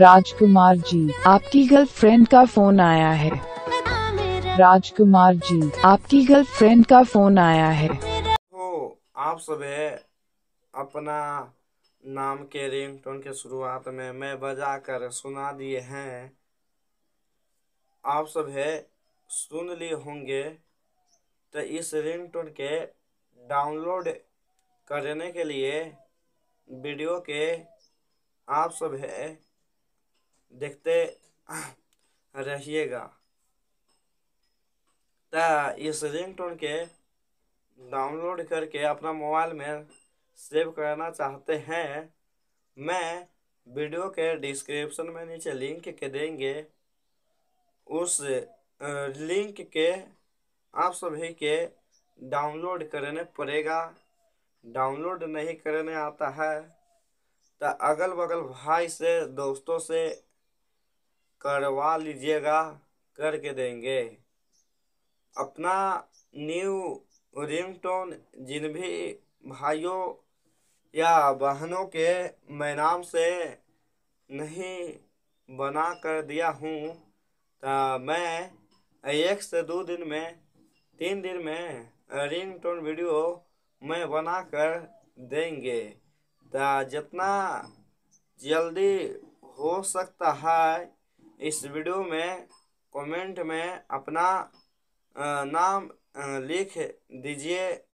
राजकुमार जी आपकी गर्लफ्रेंड का फोन आया है राजकुमार जी आपकी गर्लफ्रेंड का फोन आया है हो तो आप सब अपना नाम के रिंगटोन के शुरुआत में मैं बजा कर सुना दिए हैं आप सबे सुन लिए होंगे तो इस रिंगटोन के डाउनलोड करने के लिए वीडियो के आप सब है देखते रहिएगा तो इस रिंगटोन के डाउनलोड करके अपना मोबाइल में सेव करना चाहते हैं मैं वीडियो के डिस्क्रिप्शन में नीचे लिंक के देंगे उस लिंक के आप सभी के डाउनलोड करने पड़ेगा डाउनलोड नहीं करने आता है तो अगल बगल भाई से दोस्तों से करवा लीजिएगा करके देंगे अपना न्यू रिंगटोन जिन भी भाइयों या बहनों के मैं नाम से नहीं बना कर दिया हूँ तो मैं एक से दो दिन में तीन दिन में रिंग टोन वीडियो मैं बना कर देंगे तो जितना जल्दी हो सकता है इस वीडियो में कमेंट में अपना नाम लिख दीजिए